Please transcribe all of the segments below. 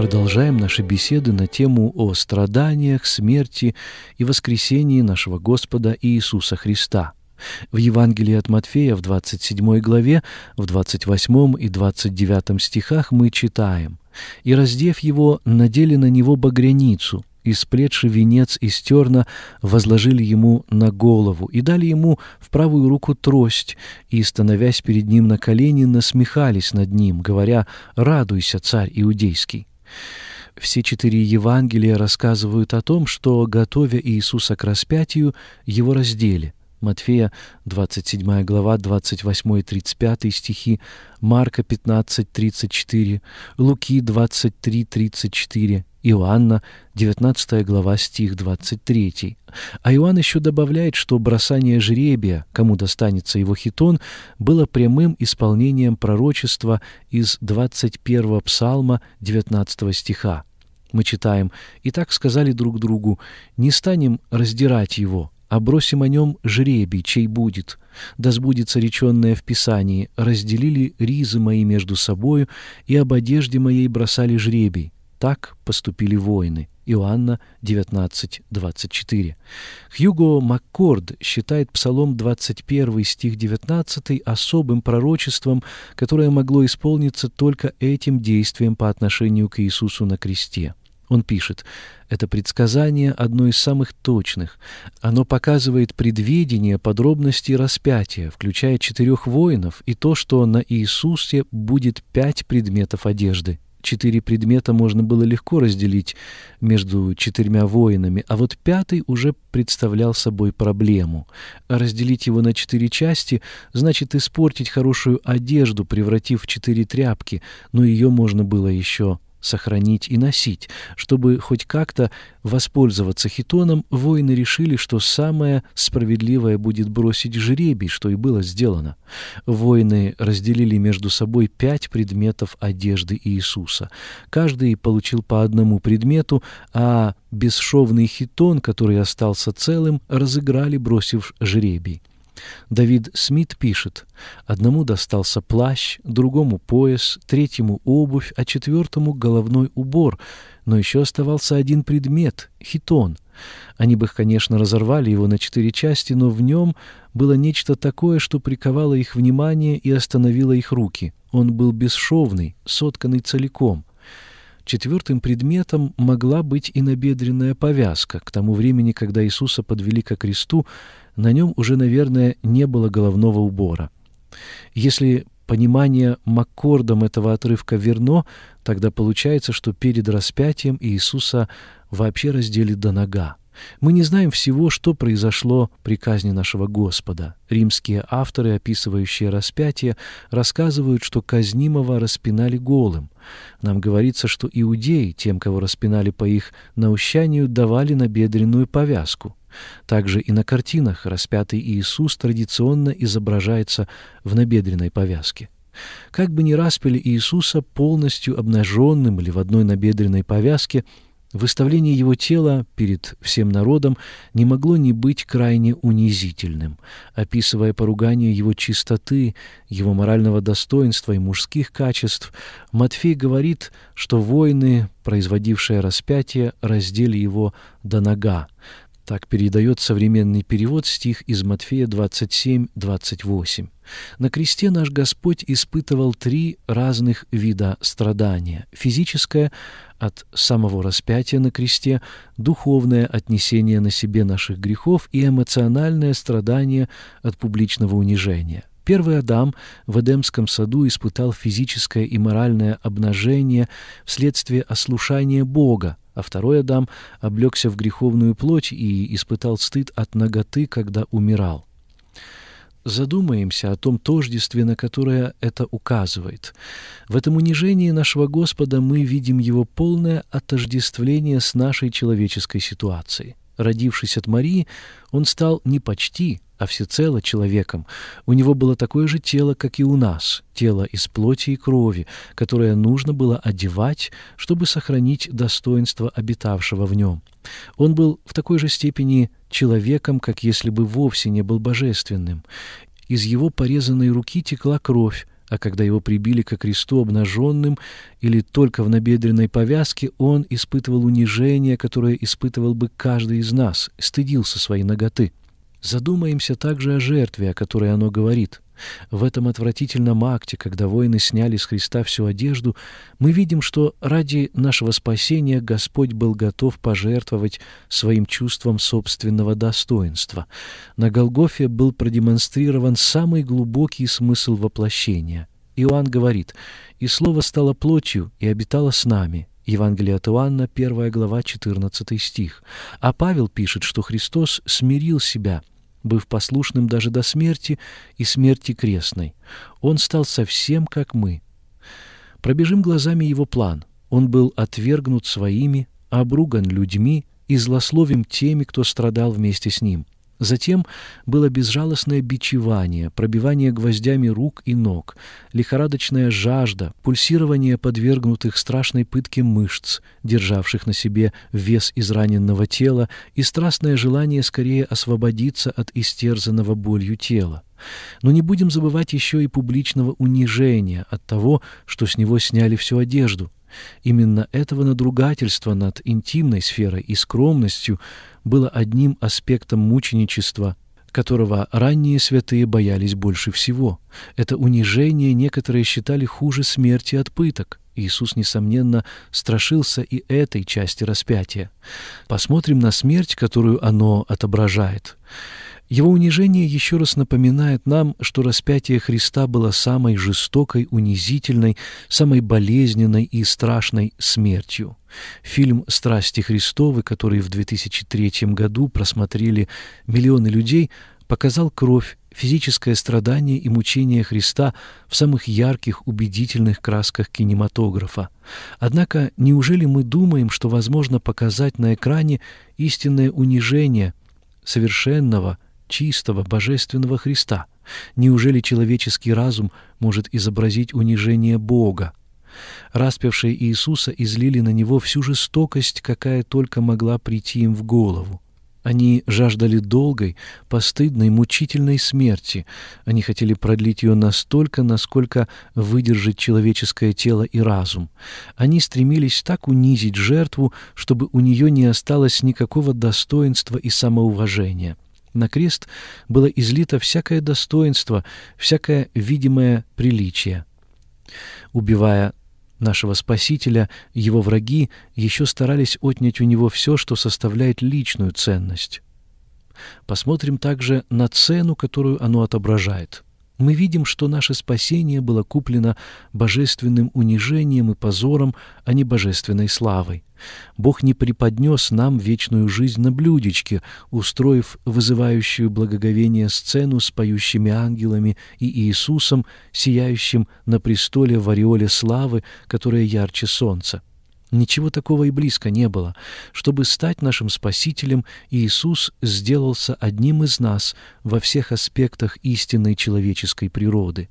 Продолжаем наши беседы на тему о страданиях, смерти и воскресении нашего Господа Иисуса Христа. В Евангелии от Матфея в 27 главе, в 28 и 29 стихах мы читаем «И, раздев его, надели на него багряницу, и, сплетши венец из терна, возложили ему на голову и дали ему в правую руку трость, и, становясь перед ним на колени, насмехались над ним, говоря «Радуйся, царь иудейский». Все четыре Евангелия рассказывают о том, что, готовя Иисуса к распятию, его раздели. Матфея 27 глава 28 и 35 стихи, Марка 15, 34, Луки 23, 34, Иоанна 19 глава стих 23. А Иоанн еще добавляет, что бросание жребия, кому достанется его хитон, было прямым исполнением пророчества из 21 псалма 19 стиха. Мы читаем «И так сказали друг другу, не станем раздирать его, а бросим о нем жребий, чей будет. Да сбудется реченное в Писании, разделили ризы мои между собою, и об одежде моей бросали жребий. Так поступили воины. Иоанна 19.24. Хьюго Маккорд считает Псалом 21 стих 19 особым пророчеством, которое могло исполниться только этим действием по отношению к Иисусу на кресте. Он пишет, «Это предсказание одно из самых точных. Оно показывает предвидение подробностей распятия, включая четырех воинов и то, что на Иисусе будет пять предметов одежды». Четыре предмета можно было легко разделить между четырьмя воинами, а вот пятый уже представлял собой проблему. разделить его на четыре части значит испортить хорошую одежду, превратив в четыре тряпки, но ее можно было еще сохранить и носить. Чтобы хоть как-то воспользоваться хитоном, воины решили, что самое справедливое будет бросить жребий, что и было сделано. Воины разделили между собой пять предметов одежды Иисуса. Каждый получил по одному предмету, а бесшовный хитон, который остался целым, разыграли, бросив жребий. Давид Смит пишет, одному достался плащ, другому пояс, третьему обувь, а четвертому головной убор, но еще оставался один предмет — хитон. Они бы, конечно, разорвали его на четыре части, но в нем было нечто такое, что приковало их внимание и остановило их руки. Он был бесшовный, сотканный целиком. Четвертым предметом могла быть и набедренная повязка. К тому времени, когда Иисуса подвели ко кресту, на нем уже, наверное, не было головного убора. Если понимание Маккордом этого отрывка верно, тогда получается, что перед распятием Иисуса вообще раздели до нога. Мы не знаем всего, что произошло при казни нашего Господа. Римские авторы, описывающие распятие, рассказывают, что казнимого распинали голым. Нам говорится, что иудеи, тем, кого распинали по их наущанию, давали набедренную повязку. Также и на картинах распятый Иисус традиционно изображается в набедренной повязке. Как бы ни распили Иисуса полностью обнаженным или в одной набедренной повязке, выставление его тела перед всем народом не могло не быть крайне унизительным, описывая поругание его чистоты, его морального достоинства и мужских качеств. Матфей говорит, что воины, производившие распятие, раздели его до нога, так передает современный перевод стих из Матфея 27-28. На кресте наш Господь испытывал три разных вида страдания. Физическое – от самого распятия на кресте, духовное – отнесение на себе наших грехов и эмоциональное страдание от публичного унижения. Первый Адам в Эдемском саду испытал физическое и моральное обнажение вследствие ослушания Бога, а второй Адам облегся в греховную плоть и испытал стыд от ноготы, когда умирал. Задумаемся о том тождестве, на которое это указывает. В этом унижении нашего Господа мы видим его полное отождествление с нашей человеческой ситуацией. Родившись от Марии, он стал не почти, а всецело человеком, у него было такое же тело, как и у нас, тело из плоти и крови, которое нужно было одевать, чтобы сохранить достоинство обитавшего в нем. Он был в такой же степени человеком, как если бы вовсе не был божественным. Из его порезанной руки текла кровь, а когда его прибили ко кресту обнаженным или только в набедренной повязке, он испытывал унижение, которое испытывал бы каждый из нас, стыдился своей ноготы. Задумаемся также о жертве, о которой оно говорит. В этом отвратительном акте, когда воины сняли с Христа всю одежду, мы видим, что ради нашего спасения Господь был готов пожертвовать своим чувством собственного достоинства. На Голгофе был продемонстрирован самый глубокий смысл воплощения. Иоанн говорит, «И Слово стало плотью и обитало с нами, Евангелие от Иоанна, 1 глава, 14 стих. А Павел пишет, что Христос смирил себя, быв послушным даже до смерти и смерти крестной. Он стал совсем как мы. Пробежим глазами его план. Он был отвергнут своими, обруган людьми и злословим теми, кто страдал вместе с ним – Затем было безжалостное бичевание, пробивание гвоздями рук и ног, лихорадочная жажда, пульсирование подвергнутых страшной пытке мышц, державших на себе вес израненного тела, и страстное желание скорее освободиться от истерзанного болью тела. Но не будем забывать еще и публичного унижения от того, что с него сняли всю одежду — Именно этого надругательства над интимной сферой и скромностью было одним аспектом мученичества, которого ранние святые боялись больше всего. Это унижение некоторые считали хуже смерти от пыток. Иисус, несомненно, страшился и этой части распятия. Посмотрим на смерть, которую оно отображает. Его унижение еще раз напоминает нам, что распятие Христа было самой жестокой, унизительной, самой болезненной и страшной смертью. Фильм «Страсти Христовы», который в 2003 году просмотрели миллионы людей, показал кровь, физическое страдание и мучение Христа в самых ярких, убедительных красках кинематографа. Однако, неужели мы думаем, что возможно показать на экране истинное унижение совершенного, чистого, божественного Христа? Неужели человеческий разум может изобразить унижение Бога? Распевшие Иисуса излили на него всю жестокость, какая только могла прийти им в голову. Они жаждали долгой, постыдной, мучительной смерти. Они хотели продлить ее настолько, насколько выдержит человеческое тело и разум. Они стремились так унизить жертву, чтобы у нее не осталось никакого достоинства и самоуважения. На крест было излито всякое достоинство, всякое видимое приличие. Убивая нашего Спасителя, его враги еще старались отнять у него все, что составляет личную ценность. Посмотрим также на цену, которую оно отображает. Мы видим, что наше спасение было куплено божественным унижением и позором, а не божественной славой. Бог не преподнес нам вечную жизнь на блюдечке, устроив вызывающую благоговение сцену с поющими ангелами и Иисусом, сияющим на престоле в ореоле славы, которая ярче солнца. Ничего такого и близко не было. Чтобы стать нашим Спасителем, Иисус сделался одним из нас во всех аспектах истинной человеческой природы.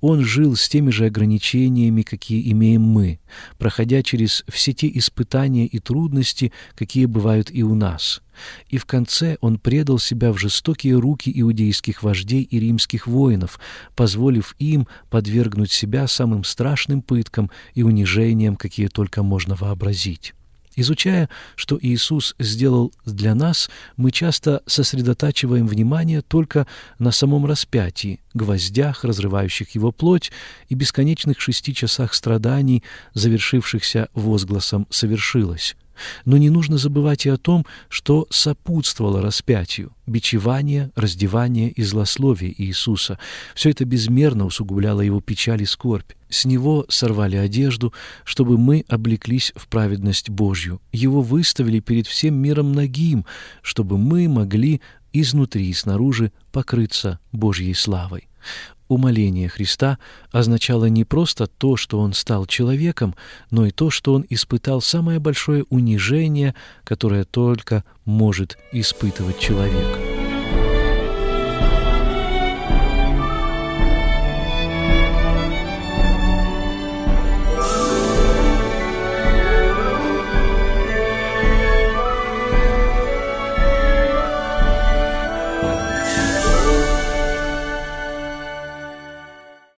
Он жил с теми же ограничениями, какие имеем мы, проходя через все те испытания и трудности, какие бывают и у нас. И в конце он предал себя в жестокие руки иудейских вождей и римских воинов, позволив им подвергнуть себя самым страшным пыткам и унижениям, какие только можно вообразить. Изучая, что Иисус сделал для нас, мы часто сосредотачиваем внимание только на самом распятии, гвоздях, разрывающих его плоть, и бесконечных шести часах страданий, завершившихся возгласом «совершилось». Но не нужно забывать и о том, что сопутствовало распятию – бичевание, раздевание и злословие Иисуса. Все это безмерно усугубляло его печаль и скорбь. С него сорвали одежду, чтобы мы облеклись в праведность Божью. Его выставили перед всем миром нагим, чтобы мы могли изнутри и снаружи покрыться Божьей славой. Умоление Христа означало не просто то, что Он стал человеком, но и то, что Он испытал самое большое унижение, которое только может испытывать человек.